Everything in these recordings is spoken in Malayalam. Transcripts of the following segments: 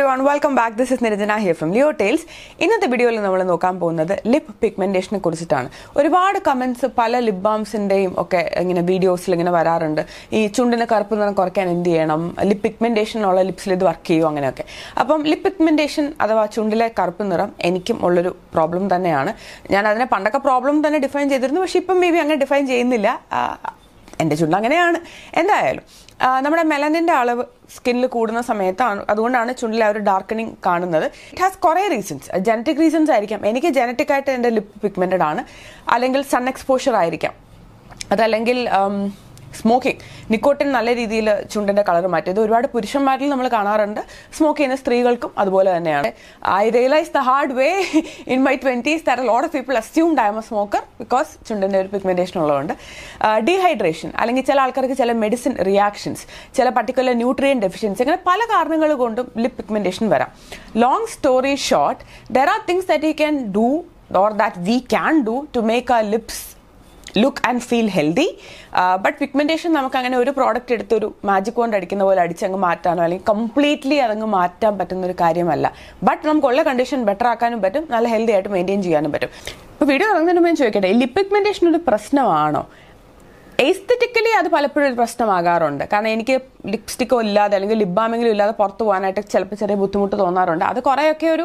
Every everyone welcome back this is Niranjana here from Leo Tales ഇന്നത്തെ വീഡിയോയിൽ നമ്മൾ നോക്കാൻ പോകുന്നത് ലിപ് പിഗ്മെൻറ്റേഷനെ കുറിച്ചിട്ടാണ് ഒരുപാട് കമൻസ് പല ലിപ് ബാംസിൻ്റെയും ഒക്കെ ഇങ്ങനെ വീഡിയോസിൽ ഇങ്ങനെ വരാറുണ്ട് ഈ ചുണ്ടിന് കറുപ്പ് നിറം കുറയ്ക്കാൻ എന്ത് ചെയ്യണം ലിപ് പിഗ്മെൻറ്റേഷൻ ഉള്ള ലിപ്സിൽ ഇത് വർക്ക് ചെയ്യുമോ അങ്ങനെയൊക്കെ അപ്പം ലിപ് പിഗ്മെൻറ്റേഷൻ അഥവാ ചുണ്ടിലെ കറുപ്പ് നിറം എനിക്കും ഉള്ളൊരു പ്രോബ്ലം തന്നെയാണ് ഞാൻ അതിനെ പണ്ടൊക്കെ പ്രോബ്ലം തന്നെ ഡിഫൈൻ ചെയ്തിരുന്നു പക്ഷേ ഇപ്പം മേ ബി അങ്ങനെ ഡിഫൈൻ ചെയ്യുന്നില്ല എൻ്റെ ചുണ്ട് അങ്ങനെയാണ് എന്തായാലും നമ്മുടെ മെലനിൻ്റെ അളവ് സ്കിന്നിൽ കൂടുന്ന സമയത്താണ് അതുകൊണ്ടാണ് ചുണ്ടിൽ ആ ഒരു ഡാർക്കനിങ് കാണുന്നത് ഇറ്റ് ഹാസ് കുറേ റീസൺസ് ജനറ്റിക് റീസൺസ് ആയിരിക്കാം എനിക്ക് ജനറ്റിക്കായിട്ട് എൻ്റെ ലിപ് പിഗ്മെൻറ്റഡ് ആണ് അല്ലെങ്കിൽ സൺ എക്സ്പോഷർ ആയിരിക്കാം അതല്ലെങ്കിൽ സ്മോക്കിംഗ് നിക്കോട്ടിൻ നല്ല രീതിയിൽ ചുണ്ടിൻ്റെ കളർ മാറ്റിയത് ഒരുപാട് പുരുഷന്മാരിൽ നമ്മൾ കാണാറുണ്ട് സ്മോക്ക് ചെയ്യുന്ന സ്ത്രീകൾക്കും അതുപോലെ തന്നെയാണ് I realise the hard way in my twenties തരം lot of people assumed I a smoker because ചുണ്ടിൻ്റെ ഒരു പിഗ്മെൻറ്റേഷൻ ഉള്ളതുകൊണ്ട് ഡീഹൈഡ്രേഷൻ uh, അല്ലെങ്കിൽ ചില ആൾക്കാർക്ക് ചില മെഡിസിൻ റിയാക്ഷൻസ് ചില പർട്ടിക്കുലർ ന്യൂട്രിയൻ ഡെഫിഷ്യൻസി അങ്ങനെ പല കാരണങ്ങൾ കൊണ്ടും ലിപ് പിഗ്മെൻറ്റേഷൻ വരാം long story short there are things that you can do or that we can do to make ആ lips look and feel healthy but pigmentation നമുക്ക് അങ്ങനെ ഒരു പ്രോഡക്റ്റ് എടുത്തൊരു മാജിക് കൊണ്ട് അടിക്കുന്ന പോലെ അടിച്ചങ്ങ് മാറ്റാനോ അല്ലെങ്കിൽ കംപ്ലീറ്റ്ലി അതങ്ങ് മാറ്റാൻ പറ്റുന്ന ഒരു കാര്യമല്ല ബട്ട് നമുക്കുള്ള കണ്ടീഷൻ ബെറ്റർ ആക്കാനും പറ്റും നല്ല ഹെൽത്തി ആയിട്ട് മെയിൻറ്റെയിൻ ചെയ്യാനും പറ്റും ഇപ്പോൾ വീഡിയോ ഇറങ്ങുന്നതിന് മുമ്പ് ചോദിക്കട്ടെ ലിപ് പിഗ്മെൻറ്റേഷൻ ഒരു പ്രശ്നമാണോ എസ്തെറ്റിക്കലി അത് പലപ്പോഴും ഒരു പ്രശ്നമാകാറുണ്ട് കാരണം എനിക്ക് ലിപ്സ്റ്റിക്കോ ഇല്ലാതെ അല്ലെങ്കിൽ ലിപ് ബാമെങ്കിലും ഇല്ലാതെ പുറത്ത് പോകാനായിട്ട് ചിലപ്പോൾ ചെറിയ ബുദ്ധിമുട്ട് തോന്നാറുണ്ട് അത് കുറേയൊക്കെ ഒരു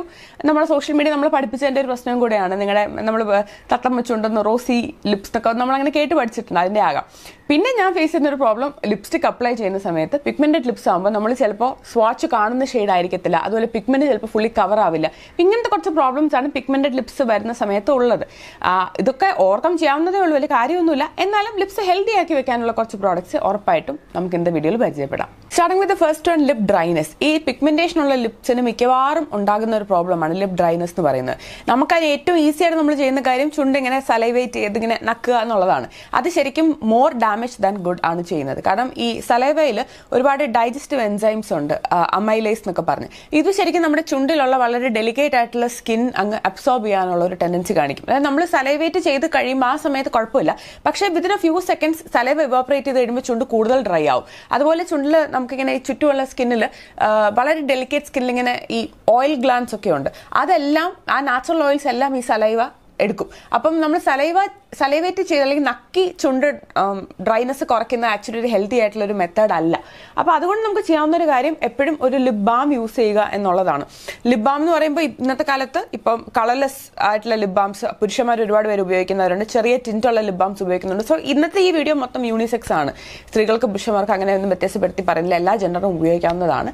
നമ്മുടെ സോഷ്യൽ മീഡിയ നമ്മൾ പഠിപ്പിച്ചതിൻ്റെ ഒരു പ്രശ്നം കൂടെയാണ് നിങ്ങളുടെ നമ്മൾ തട്ടം വെച്ചുണ്ടെന്ന് റോസി ലിപ്സ് നമ്മൾ നമ്മളങ്ങനെ കേട്ട് പഠിച്ചിട്ടുണ്ട് അതിൻ്റെ ആകാം പിന്നെ ഞാൻ ഫേസ് ചെയ്യുന്ന ഒരു പ്രോബ്ലം ലിപ്സ്റ്റിക് അപ്ലൈ ചെയ്യുന്ന സമയത്ത് പിഗ്മെന്റഡ് ലിപ്സ് ആകുമ്പോൾ നമ്മൾ ചിലപ്പോൾ സ്വാച്ച് കാണുന്ന ഷെയ്ഡ് ആയിരിക്കത്തില്ല അതുപോലെ പിഗ്മെന്റ് ചിലപ്പോൾ ഫുള്ളി കവർ ആവില്ല ഇങ്ങനത്തെ കുറച്ച് പ്രോബ്ലംസ് ആണ് പിഗ്മെന്റഡ് ലിപ്സ് വരുന്ന സമയത്ത് ഉള്ളത് ഇതൊക്കെ ഓവർകം ചെയ്യാവുന്നതേ ഉള്ളൂ വലിയ കാര്യമൊന്നുമില്ല എന്നാലും ലിപ്സ് ഹെൽത്തി ആക്കി വെക്കാനുള്ള കുറച്ച് പ്രോഡക്ട്സ് ഉറപ്പായിട്ടും നമുക്ക് ഇന്ന് വീഡിയോയിൽ പരിചയപ്പെടാം starting with first and lip dryness ഈ പിഗ്മെന്റേഷൻ ഉള്ള ലിപ്സിന് മിക്കവാറും ഉണ്ടാകുന്ന ഒരു പ്രോബ്ലമാണ് ലിപ് ഡ്രൈനെസ് എന്ന് പറയുന്നത് നമുക്കത് ഏറ്റവും ഈസിയായിട്ട് നമ്മൾ ചെയ്യുന്ന കാര്യം ചുണ്ട് ഇങ്ങനെ സലൈവേറ്റ് ചെയ്ത് ഇങ്ങനെ നക്കുക എന്നുള്ളതാണ് അത് ശരിക്കും മോർ ഡാമേജ് ദാൻ ഗുഡ് ആണ് ചെയ്യുന്നത് കാരണം ഈ സലൈവയിൽ ഒരുപാട് ഡൈജസ്റ്റീവ് എൻസൈംസ് ഉണ്ട് അമൈലൈസ് എന്നൊക്കെ പറഞ്ഞ് ഇത് ശരിക്കും നമ്മുടെ ചുണ്ടിലുള്ള വളരെ ഡെലിക്കേറ്റ് ആയിട്ടുള്ള സ്കിൻ അങ്ങ് അബ്സോർബ് ചെയ്യാനുള്ള ഒരു ടെൻഡൻസി കാണിക്കും അതായത് നമ്മൾ സലൈവേറ്റ് ചെയ്ത് കഴിയുമ്പോൾ ആ സമയത്ത് കുഴപ്പമില്ല പക്ഷേ within a few seconds saliva evaporate ചെയ്ത് കഴിയുമ്പോൾ ചുണ്ട് കൂടുതൽ ഡ്രൈ ആവും അതുപോലെ ചുണ്ടിൽ നമുക്കിങ്ങനെ ചുറ്റുമുള്ള സ്കിന്നിൽ വളരെ ഡെലിക്കേറ്റ് സ്കിന്നിൽ ഇങ്ങനെ ഈ ഓയിൽ ഗ്ലാൻസ് ഒക്കെ ഉണ്ട് അതെല്ലാം ആ നാച്ചുറൽ ഓയിൽസ് എല്ലാം ഈ സലൈവ എടുക്കും അപ്പം നമ്മൾ സലൈവ സലൈവേറ്റ് ചെയ്ത് അല്ലെങ്കിൽ നക്കി ചുണ്ട് ഡ്രൈനെസ് കുറയ്ക്കുന്ന ആക്ച്വലി ഒരു ഹെൽത്തി ആയിട്ടുള്ള ഒരു മെത്തേഡ് അല്ല അപ്പോൾ അതുകൊണ്ട് നമുക്ക് ചെയ്യാവുന്ന ഒരു കാര്യം എപ്പോഴും ഒരു ലിപ് ബാം യൂസ് ചെയ്യുക എന്നുള്ളതാണ് ലിപ് ബാം എന്ന് പറയുമ്പോൾ ഇന്നത്തെ കാലത്ത് ഇപ്പം കളർലെസ് ആയിട്ടുള്ള ലിപ് ബാംസ് പുരുഷന്മാർ ഒരുപാട് പേര് ഉപയോഗിക്കുന്നവരുണ്ട് ചെറിയ ടിൻറ്റുള്ള ലിപ് ബാംസ് ഉപയോഗിക്കുന്നുണ്ട് സോ ഇന്നത്തെ ഈ വീഡിയോ മൊത്തം യൂണിസെക്സ് ആണ് സ്ത്രീകൾക്ക് പുരുഷന്മാർക്ക് ഒന്നും വ്യത്യാസപ്പെടുത്തി പറയുന്നില്ല എല്ലാ ജെൻഡറും ഉപയോഗിക്കാവുന്നതാണ്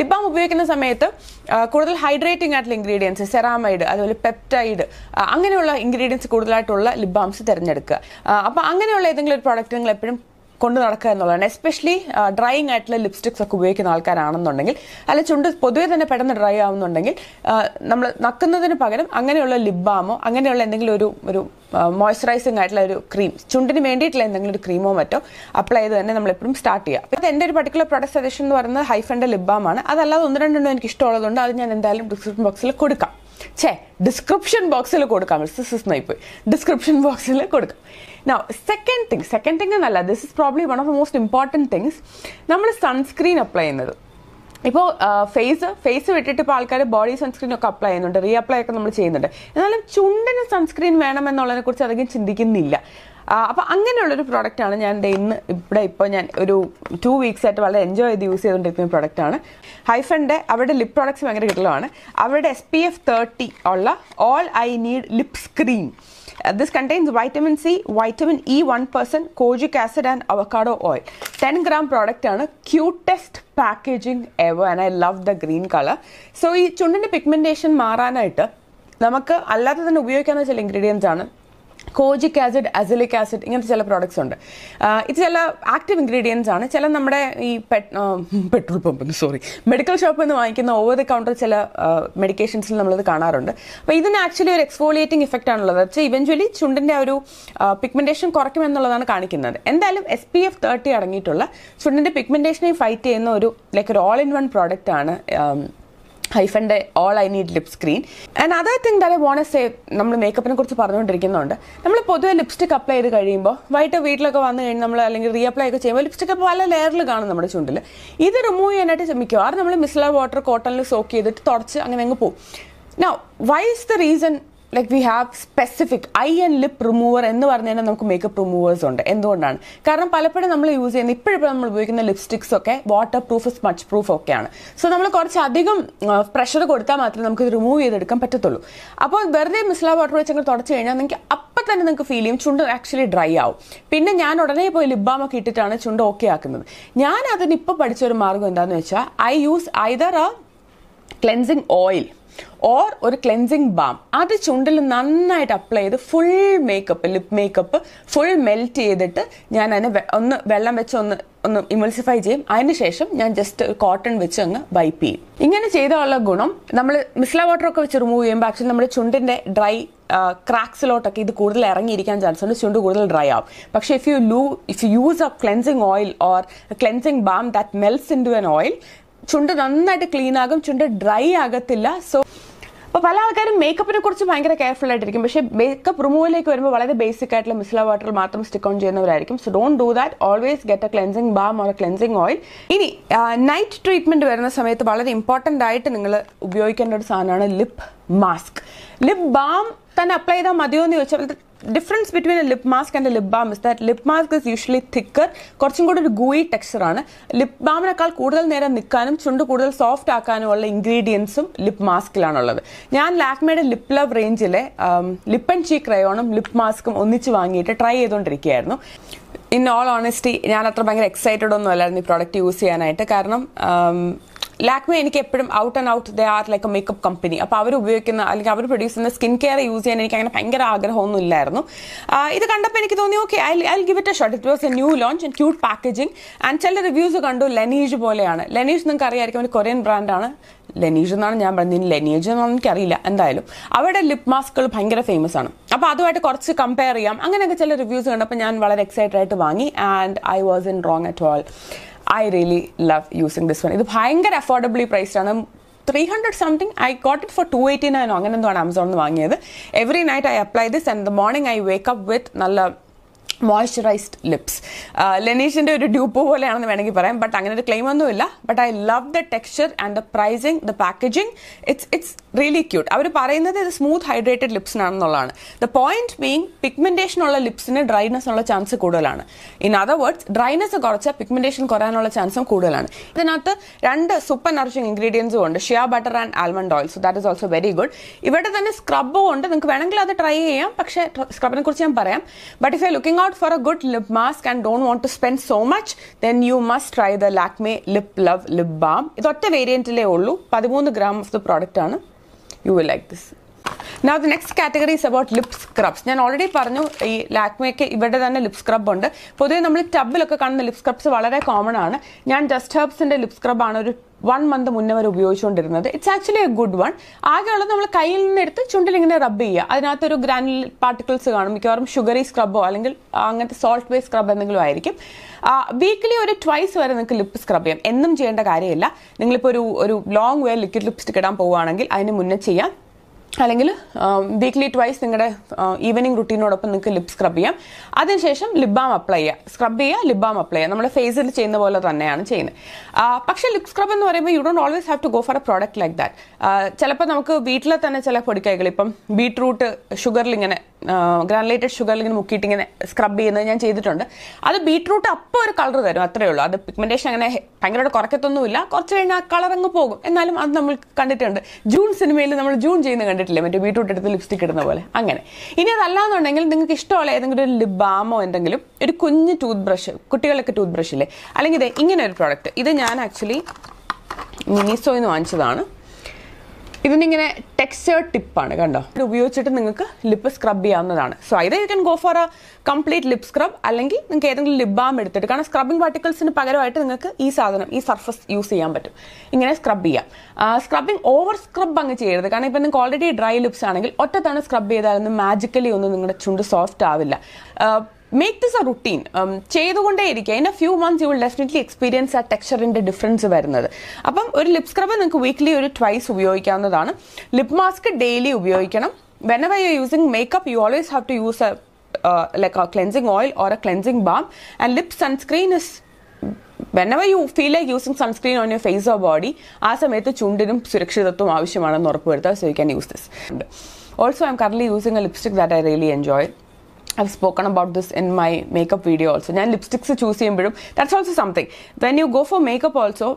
ലിപ് ബാം ഉപയോഗിക്കുന്ന സമയത്ത് കൂടുതൽ ഹൈഡ്രേറ്റിംഗ് ആയിട്ടുള്ള ഇൻഗ്രീഡിയൻസ് സെറാമൈഡ് അതുപോലെ പെപ്റ്റൈഡ് അങ്ങനെയുള്ള ഇൻഗ്രീഡിയൻസ് കൂടുതലായിട്ടുള്ള ലിപ് ബാംസ് തിരഞ്ഞെടുക്കുക അപ്പോൾ അങ്ങനെയുള്ള ഏതെങ്കിലും ഒരു പ്രോഡക്റ്റ് നിങ്ങൾ എപ്പോഴും കൊണ്ടു നടക്കുക എന്നുള്ളതാണ് എസ്പെഷ്യലി ഡ്രൈയിങ് ആയിട്ടുള്ള ലിപ്സ്റ്റിക്സ് ഒക്കെ ഉപയോഗിക്കുന്ന ആൾക്കാരാണെന്നുണ്ടെങ്കിൽ അല്ലെങ്കിൽ ചുണ്ട് പൊതുവെ തന്നെ പെട്ടെന്ന് ഡ്രൈ ആവുന്നുണ്ടെങ്കിൽ നമ്മൾ നക്കുന്നതിന് പകരം അങ്ങനെയുള്ള ലിപ് ബാമോ അങ്ങനെയുള്ള എന്തെങ്കിലും ഒരു ഒരു മോയ്സ്ചറൈസിങ് ആയിട്ടുള്ള ഒരു ക്രീം ചുണ്ടിന് വേണ്ടിയിട്ടുള്ള എന്തെങ്കിലും ഒരു ക്രീമോ മറ്റോ അപ്ലൈ ചെയ്ത് തന്നെ നമ്മൾ എപ്പോഴും സ്റ്റാർട്ട് ചെയ്യുക അപ്പോൾ എൻ്റെ ഒരു പർട്ടിക്കുലർ പ്രൊഡക്റ്റ് സജഷൻ എന്ന് പറയുന്നത് ഹൈഫൻ്റെ ലിപ് ബാമാണ് അതല്ലാതെ ഒന്ന് രണ്ടെണ്ണം എനിക്ക് ഇഷ്ടമുള്ളതുകൊണ്ട് അത് ഞാൻ എന്തായാലും ഡിസ്ക്രിപ്ഷൻ ബോക്സിൽ കൊടുക്കാം ഛേ ഡിസ്ക്രിപ്ഷൻ ബോക്സിൽ കൊടുക്കാം ദിസ് ഇസ് നൈപ്പോയി ഡിസ്ക്രിപ്ഷൻ ബോക്സിൽ കൊടുക്കാം now second thing second thing എന്നല്ല this is probably one of the most important things നമ്മൾ സൺസ്ക്രീൻ അപ്ലൈ ചെയ്യുന്നത് ഇപ്പോൾ ഫേസ് ഫേസ് വിട്ടിട്ട് ഇപ്പോൾ ആൾക്കാർ ബോഡി സൺസ്ക്രീൻ ഒക്കെ അപ്ലൈ ചെയ്യുന്നുണ്ട് റീ അപ്ലൈ ഒക്കെ നമ്മൾ ചെയ്യുന്നുണ്ട് എന്നാലും ചുണ്ടിന് സൺസ്ക്രീൻ വേണമെന്നുള്ളതിനെക്കുറിച്ച് അധികം ചിന്തിക്കുന്നില്ല അപ്പോൾ അങ്ങനെയുള്ളൊരു പ്രോഡക്റ്റാണ് ഞാൻ ഇന്ന് ഇവിടെ ഇപ്പോൾ ഞാൻ ഒരു ടു വീക്സ് ആയിട്ട് വളരെ എൻജോയ് ചെയ്ത് യൂസ് ചെയ്തുകൊണ്ടിരിക്കുന്ന പ്രോഡക്റ്റാണ് ഹൈഫൻ്റെ അവരുടെ ലിപ് പ്രോഡക്റ്റ്സ് ഭയങ്കര കിട്ടലാണ് അവരുടെ എസ് പി എഫ് തേർട്ടി ഉള്ള all I need lip screen this contains vitamin C vitamin E one percent kojic acid and avocado oil ten gram പ്രോഡക്റ്റാണ് cutest packaging ever and I love the green colour so ഈ ചുണ്ടിൻ്റെ പിഗ്മെൻറ്റേഷൻ മാറാനായിട്ട് നമുക്ക് അല്ലാതെ തന്നെ ഉപയോഗിക്കാമെന്ന് വെച്ചാൽ ഇൻഗ്രീഡിയൻസ് ആണ് കോജിക് ആസിഡ് അസിലിക് ആസിഡ് ഇങ്ങനത്തെ ചില പ്രോഡക്ട്സ് ഉണ്ട് ഇത് ചില ആക്റ്റീവ് ഇൻഗ്രീഡിയൻസ് ആണ് ചില നമ്മുടെ ഈ പെട്രോൾ പമ്പ് സോറി മെഡിക്കൽ ഷോപ്പിൽ നിന്ന് വാങ്ങിക്കുന്ന ഓവർ ദി കൗണ്ടർ ചില മെഡിക്കേഷൻസിൽ നമ്മളിത് കാണാറുണ്ട് അപ്പോൾ ഇതിന് ആക്ച്വലി ഒരു എക്സ്ഫോളിയേറ്റിംഗ് ഇഫക്റ്റ് ആണുള്ളത് വെച്ചാൽ ഇവഞ്ച്വലി ചുണ്ടിൻ്റെ ഒരു പിഗ്മെൻറ്റേഷൻ കുറയ്ക്കുമെന്നുള്ളതാണ് കാണിക്കുന്നത് എന്തായാലും എസ് പി എഫ് തേർട്ടി അടങ്ങിയിട്ടുള്ള ചുണ്ടിൻ്റെ പിഗ്മെൻറ്റേഷനെ ഫൈറ്റ് ചെയ്യുന്ന ഒരു ലൈക്ക് ഒരു ഓൾ ഇൻ വൺ പ്രോഡക്റ്റ് ആണ് ഹൈഫൻ്റെ all I need lip screen and അതേ thing that I won't say നമ്മൾ മേക്കപ്പിനെ കുറിച്ച് പറഞ്ഞുകൊണ്ടിരിക്കുന്നുണ്ട് നമ്മൾ പൊതുവെ ലിപ്സ്റ്റിക് അപ്ലൈ ചെയ്ത് കഴിയുമ്പോൾ വൈകിട്ട് വീട്ടിലൊക്കെ വന്നു കഴിഞ്ഞ് നമ്മൾ അല്ലെങ്കിൽ റീഅപ്ലൈ ഒക്കെ ചെയ്യുമ്പോൾ ലിപ്സ്റ്റിക് പല ലെയറിൽ കാണും നമ്മുടെ ചുണ്ടിൽ ഇത് റിമൂവ് ചെയ്യാനായിട്ട് മിക്കവാറും നമ്മൾ മിസ്ലാ വാട്ടർ കോട്ടണിൽ സോക്ക് ചെയ്തിട്ട് തുടച്ച് അങ്ങനെ അങ്ങ് പോകും now why is the reason like we have specific eye and lip remover എന്ന് പറഞ്ഞു തന്നെ നമുക്ക് മേക്കപ്പ് റിമൂവേഴ്സ് ഉണ്ട് എന്തുകൊണ്ടാണ് കാരണം പലപ്പോഴും നമ്മൾ യൂസ് ചെയ്യുന്ന ഇപ്പോഴും നമ്മൾ ഉപയോഗിക്കുന്ന ലിപ്സ്റ്റിക്സ് ഒക്കെ വാട്ടർ പ്രൂഫ് സ്മച്ച് പ്രൂഫ് ഒക്കെയാണ് സോ നമ്മൾ കുറച്ചധികം പ്രഷർ കൊടുത്താൽ മാത്രമേ നമുക്ക് ഇത് റിമൂവ് ചെയ്തെടുക്കാൻ പറ്റത്തുള്ളൂ അപ്പോൾ വെറുതെ മിസ്ല വാട്ടർ വെച്ച് അങ്ങ് തുടച്ചു കഴിഞ്ഞാൽ നിങ്ങൾക്ക് അപ്പം തന്നെ നിങ്ങൾക്ക് ഫീൽ ചെയ്യും ചുണ്ട് ആക്ച്വലി ഡ്രൈ ആവും പിന്നെ ഞാൻ ഉടനെ പോയി ലിബാം ഒക്കെ ഇട്ടിട്ടാണ് ചുണ്ട് ഓക്കെ ആക്കുന്നത് ഞാൻ അതിന് ഇപ്പോൾ ഒരു മാർഗം എന്താണെന്ന് വെച്ചാൽ ഐ യൂസ് ഐദർ ആ ക്ലെൻസിങ് ഓയിൽ ഓർ ഒരു ക്ലെൻസിങ് ബാം അത് ചുണ്ടിൽ നന്നായിട്ട് അപ്ലൈ ചെയ്ത് full makeup lip makeup full melt ചെയ്തിട്ട് ഞാൻ അതിനെ ഒന്ന് വെള്ളം വെച്ച് ഒന്ന് ഒന്ന് ഇമൾസിഫൈ ചെയ്യും അതിനുശേഷം ഞാൻ ജസ്റ്റ് കോട്ടൺ വെച്ച് അങ്ങ് വൈപ്പ് ചെയ്യും ഇങ്ങനെ ചെയ്തുള്ള ഗുണം നമ്മൾ മിസ്ല വാട്ടർ ഒക്കെ വെച്ച് റിമൂവ് ചെയ്യുമ്പോൾ ആക്ച്വലി നമ്മുടെ ചുണ്ടിന്റെ ഡ്രൈ ക്രാക്സിലോട്ടൊക്കെ ഇത് കൂടുതൽ ഇറങ്ങിയിരിക്കാൻ ചാൻസ് ഉണ്ട് ചുണ്ട് കൂടുതൽ ഡ്രൈ ആവും പക്ഷേ if you loo if you use a cleansing oil or cleansing balm that melts into an oil ചുണ്ട് നന്നായിട്ട് ക്ലീൻ ആകും ചുണ്ട് ഡ്രൈ ആകത്തില്ല സോ അപ്പോൾ പല ആൾക്കാരും മേക്കപ്പിനെ കുറിച്ച് ഭയങ്കര കെയർഫുൾ ആയിട്ടിരിക്കും പക്ഷേ മേക്കപ്പ് റിമൂവലിലേക്ക് വരുമ്പോൾ വളരെ ബേസിക് ആയിട്ടുള്ള മിസ്ലാ വാട്ടർ മാത്രം സ്റ്റിക്ക് ഓൺ ചെയ്യുന്നവരായിരിക്കും so don't do that always get a cleansing balm or cleansing oil ഇനി നൈറ്റ് ട്രീറ്റ്മെന്റ് വരുന്ന സമയത്ത് വളരെ ഇമ്പോർട്ടൻ്റ് ആയിട്ട് നിങ്ങൾ ഉപയോഗിക്കേണ്ട ഒരു സാധനമാണ് ലിപ് മാസ്ക് ലിപ് ബാം തന്നെ അപ്ലൈ ചെയ്താൽ മതിയോ എന്ന് ചോദിച്ചാൽ difference between a lip mask and lip balm is that lip mask is usually thicker കുറച്ചും കൂടി ഒരു ഗൂയി ടെക്സ്ചറാണ് ലിപ് ബാമിനേക്കാൾ കൂടുതൽ നേരം നിൽക്കാനും ചുണ്ട് കൂടുതൽ സോഫ്റ്റ് ആക്കാനും ഉള്ള ഇൻഗ്രീഡിയൻസും ലിപ് മാസ്കിലാണുള്ളത് ഞാൻ ലാക്മയുടെ ലിപ് ലവ് റേഞ്ചിലെ ലിപ്പ് ആൻഡ് ചീക്ക് ക്രയോണും ലിപ് മാസ്കും ഒന്നിച്ച് വാങ്ങിയിട്ട് ട്രൈ ചെയ്തുകൊണ്ടിരിക്കുകയായിരുന്നു ഇൻ ഓൾ ഓണസ്റ്റി ഞാൻ അത്ര ഭയങ്കര എക്സൈറ്റഡ് ഒന്നും അല്ലായിരുന്നു ഈ പ്രോഡക്റ്റ് യൂസ് ചെയ്യാനായിട്ട് കാരണം ലാക്മി എനിക്ക് എപ്പോഴും out and out the are like a makeup company അപ്പോൾ അവർ ഉപയോഗിക്കുന്ന അല്ലെങ്കിൽ അവർ പ്രൊഡ്യൂസ് ചെയ്യുന്ന സ്കിൻ കെയർ യൂസ് ചെയ്യാൻ എനിക്ക് അങ്ങനെ ഭയങ്കര ആഗ്രഹമൊന്നും ഇല്ലായിരുന്നു ഇത് കണ്ടപ്പോൾ എനിക്ക് തോന്നി okay I I give it a shot it was a new launch and cute packaging and ചില റിവ്യൂസ് കണ്ടു ലെനീജ് പോലെയാണ് ലെനീജ് നിങ്ങൾക്ക് അറിയാമായിരിക്കും ഒരു കൊറിയൻ ബ്രാൻഡാണ് ലെനീജ് എന്നാണ് ഞാൻ പറഞ്ഞത് ലെനീജ് എന്നാണ് എനിക്കറിയില്ല എന്തായാലും അവരുടെ ലിപ് മാസ്കുകൾ ഭയങ്കര ഫേമസ് ആണ് അപ്പോൾ അതുമായിട്ട് കുറച്ച് കമ്പയർ ചെയ്യാം അങ്ങനെയൊക്കെ ചില റിവ്യൂസ് കണ്ടപ്പോൾ ഞാൻ വളരെ എക്സൈറ്റഡ് ആയിട്ട് വാങ്ങി and I was in wrong at all I really love using this one ഇത് ഭയങ്കര അഫോർഡബിളി പ്രൈസ്ഡാണ് three hundred something I got it for two eighty നയനോ അങ്ങനെ എന്തോ ആണ് ആമസോണിൽ നിന്ന് വാങ്ങിയത് every night I apply this and the morning I wake up with നല്ല മോയ്സ്ചറൈസ്ഡ് ലിപ്സ് ലെനീഷിൻ്റെ ഒരു ഡ്യൂപ്പ് പോലെയാണെന്ന് വേണമെങ്കിൽ പറയാം ബട്ട് അങ്ങനെ ഒരു ക്ലെയിം ഒന്നുമില്ല but I love the texture and the pricing the packaging it's it's really cute അവർ പറയുന്നത് ഇത് സ്മൂത്ത് ഹൈഡ്രേറ്റഡ് ലിപ്സിനാണെന്നുള്ളതാണ് ദ പോയിന്റ് ബീങ് പിഗ്മെന്റേഷൻ ഉള്ള ലിപ്സിന് ഡ്രൈനെസ് ഉള്ള ചാൻസ് കൂടുതലാണ് ഇൻ അതർ വേർഡ്സ് ഡ്രൈനെസ് കുറച്ചാൽ പിഗ്മെന്റേഷൻ കുറയാനുള്ള ചാൻസും കൂടുതലാണ് ഇതിനകത്ത് രണ്ട് സൂപ്പർ നറിഷിംഗ് ഇൻഗ്രീഡിയൻസും ഉണ്ട് shea butter and almond oil so that is also very good ഇവിടെ തന്നെ സ്ക്രബും ഉണ്ട് നിങ്ങൾക്ക് വേണമെങ്കിൽ അത് ട്രൈ ചെയ്യാം പക്ഷേ സ്ക്രബിനെ കുറിച്ച് ഞാൻ പറയാം but if I looking out for a good lip mask and don't want to spend so much, then you must try the Lakme Lip Love Lip Balm. ഇത് ഒറ്റ വേരിയൻറ്റിലേ ഉള്ളൂ പതിമൂന്ന് ഗ്രാം ഓഫ് ദ പ്രോഡക്റ്റ് ആണ് you will like this now the next category is about lip scrubs ഞാൻ ഓൾറെഡി പറഞ്ഞു ഈ ലാക്മേക്ക് ഇവരുടെ തന്നെ ലിപ് സ്ക്രബ് ഉണ്ട് പൊതുവെ നമ്മൾ ടബിലൊക്കെ കാണുന്ന ലിപ് സ്ക്രബ്സ് വളരെ കോമൺ ആണ് ഞാൻ ജസ്റ്റ് ഹെർബ്സിന്റെ ലിപ് സ്ക്രബ് ആണ് ഒരു വൺ മന്ത് മുന്നേ വരെ ഉപയോഗിച്ചുകൊണ്ടിരുന്നത് it's actually a good one ആകെയുള്ളത് നമ്മൾ കയ്യിൽ നിന്ന് എടുത്ത് ചുണ്ടിൽ ഇങ്ങനെ റബ് ചെയ്യുക അതിനകത്തൊരു ഗ്രാനുൽ പാർട്ടിക്കിൾസ് കാണും മിക്കവാറും ഷുഗറി സ്ക്രബോ അല്ലെങ്കിൽ അങ്ങനത്തെ സോൾട്ട് ബേസ് സ്ക്രബ് എന്തെങ്കിലും ആയിരിക്കും വീക്കിലി ഒരു ട്വൈസ് വരെ നിങ്ങൾക്ക് ലിപ് സ്ക്രബ് ചെയ്യാം എന്നും ചെയ്യേണ്ട കാര്യമില്ല നിങ്ങളിപ്പോൾ ഒരു ഒരു ലോങ് വേ ലിക്വിഡ് ലിപ്സ്റ്റിക് ഇടാൻ പോവുകയാണെങ്കിൽ അതിന് മുന്നേ ചെയ്യാം അല്ലെങ്കിൽ വീക്ക്ലി ട്വൈസ് നിങ്ങളുടെ ഈവനിങ് റുട്ടീനോടൊപ്പം നിങ്ങൾക്ക് ലിപ് സ്ക്രബ് ചെയ്യാം അതിനുശേഷം ലിപ് ബാം അപ്ലൈ ചെയ്യുക സ്ക്രബ് ചെയ്യുക ലിപ് ബാം അപ്ലൈ ചെയ്യുക നമ്മൾ ഫേസിൽ ചെയ്യുന്ന പോലെ തന്നെയാണ് ചെയ്യുന്നത് പക്ഷേ ലിപ് സ്ക്രബ് എന്ന് പറയുമ്പോൾ you don't always have to go for a product like that ചിലപ്പോൾ നമുക്ക് വീട്ടിലെ തന്നെ ചില പൊടിക്കൈകൾ ഇപ്പം ബീട്രൂട്ട് ഷുഗറിൽ ഇങ്ങനെ ഗ്രാനുലേറ്റഡ് ഷുഗർ ഇങ്ങനെ മുക്കിയിട്ട് ഇങ്ങനെ സ്ക്രബ് ചെയ്യുന്നത് ഞാൻ ചെയ്തിട്ടുണ്ട് അത് ബീട്രൂട്ട് അപ്പോൾ ഒരു കളർ തരും അത്രയേ ഉള്ളൂ അത് പിഗ്മെന്റേഷൻ അങ്ങനെ ഭയങ്കരമായിട്ട് കുറക്കത്തൊന്നുമില്ല കുറച്ച് കഴിഞ്ഞാൽ ആ കളർ അങ്ങ് പോകും എന്നാലും അത് നമ്മൾ കണ്ടിട്ടുണ്ട് ജൂൺ സിനിമയിൽ നമ്മൾ ജൂൺ ചെയ്യുന്ന കണ്ടിട്ടില്ലേ മറ്റേ ബീട്രൂട്ട് എടുത്ത് ലിപ്സ്റ്റിക് ഇടുന്ന പോലെ അങ്ങനെ ഇനി അതല്ലാന്നുണ്ടെങ്കിൽ നിങ്ങൾക്ക് ഇഷ്ടമുള്ള ഏതെങ്കിലും ഒരു ലിബാമോ എന്തെങ്കിലും ഒരു കുഞ്ഞ് ടൂത്ത് ബ്രഷ് കുട്ടികളൊക്കെ ടൂത്ത് ബ്രഷ് ഇല്ലേ അല്ലെങ്കിൽ ഇതേ ഇങ്ങനെ ഒരു പ്രോഡക്റ്റ് ഇത് ഞാൻ ആക്ച്വലി മിനിസോയിൽ നിന്ന് വാങ്ങിച്ചതാണ് ഇതിനിങ്ങനെ ടെക്സ്ചർ ടിപ്പാണ് കണ്ടോ ഇത് ഉപയോഗിച്ചിട്ട് നിങ്ങൾക്ക് ലിപ്പ് സ്ക്രബ് ചെയ്യാവുന്നതാണ് so either you can go for a complete lip scrub അല്ലെങ്കിൽ നിങ്ങൾക്ക് ഏതെങ്കിലും ലിപ് ബാം എടുത്തിട്ട് കാരണം സ്ക്രബിംഗ് പാർട്ടിക്കിൾസിന് പകരമായിട്ട് നിങ്ങൾക്ക് ഈ സാധനം ഈ സർഫസ് യൂസ് ചെയ്യാൻ പറ്റും ഇങ്ങനെ സ്ക്രബ് ചെയ്യാം സ്ക്രബിംഗ് ഓവർ സ്ക്രബ് അങ്ങ് ചെയ്യരുത് കാരണം ഇപ്പം നിങ്ങൾക്ക് ഓൾറെഡി ഡ്രൈ ലിപ്സ് ആണെങ്കിൽ ഒറ്റത്താണ് സ്ക്രബ് ചെയ്താലൊന്നും മാജിക്കലി ഒന്നും നിങ്ങളുടെ ചുണ്ട് സോഫ്റ്റ് ആവില്ല മേക്ക് ദിസ് എ റുട്ടീൻ ചെയ്തുകൊണ്ടേ ഇരിക്കുക in a few months you will definitely experience ആ ടെക്സ്ചറിൻ്റെ ഡിഫറൻസ് വരുന്നത് അപ്പം ഒരു ലിപ് സ്ക്രബ് നിങ്ങൾക്ക് വീക്ക്ലി ഒരു ട്വൈസ് ഉപയോഗിക്കാവുന്നതാണ് ലിപ് മാസ്ക് ഡെയിലി ഉപയോഗിക്കണം whenever you using makeup you always have to use a like a cleansing oil or a cleansing balm and lip sunscreen is whenever you feel like using sunscreen on your face or body ആ സമയത്ത് ചുണ്ടിനും സുരക്ഷിതത്വം ആവശ്യമാണെന്ന് ഉറപ്പുവരുത്തുക so you can use this also I'm currently using a lipstick that I really enjoy I've spoken about this in my makeup video also ഞാൻ ലിപ്സ്റ്റിക്സ് ചൂസ് ചെയ്യുമ്പോഴും that's also something when you go for makeup also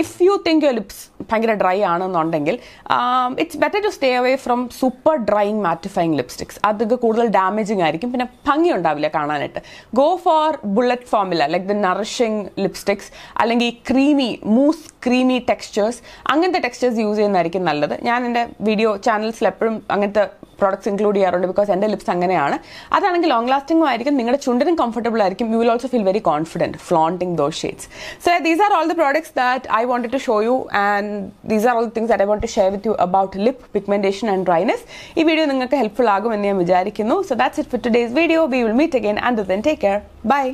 if you think your lips ഭയങ്കര ഡ്രൈ ആണെന്നുണ്ടെങ്കിൽ it's better to stay away from super drying mattifying lipsticks അതൊക്കെ കൂടുതൽ ഡാമേജിങ് ആയിരിക്കും പിന്നെ ഭംഗി ഉണ്ടാവില്ല കാണാനായിട്ട് ഗോ ഫോർ ബുള്ളറ്റ് ഫോമില ലൈക്ക് ദ നറിഷിങ് ലിപ്സ്റ്റിക്സ് അല്ലെങ്കിൽ ക്രീമി മൂസ് ക്രീമി ടെക്സ്ചേഴ്സ് അങ്ങനത്തെ ടെക്സ്ചേഴ്സ് യൂസ് ചെയ്യുന്നതായിരിക്കും നല്ലത് ഞാൻ എൻ്റെ വീഡിയോ ചാനൽസിൽ എപ്പോഴും അങ്ങനത്തെ പ്രോഡക്ട്സ് ഇൻക്ലൂഡ് ചെയ്യാറുണ്ട് ബിക്കോസ് എൻ്റെ ലിപ്സ് അങ്ങനെയാണ് അതാണെങ്കിൽ ലോങ് ലാസ്റ്റിംഗും ആയിരിക്കും നിങ്ങളുടെ ചുണ്ടിനും കംഫർട്ടബിൾ ആയിരിക്കും you will also feel very confident flaunting those shades so these are all the products that I wanted to show you and these are all things that I want to share with you about lip pigmentation and dryness ഈ വീഡിയോ നിങ്ങൾക്ക് ഹെൽപ്ഫുൾ ആകുമെന്ന് ഞാൻ വിചാരിക്കുന്നു so that's it for today's video we will meet again and then take care by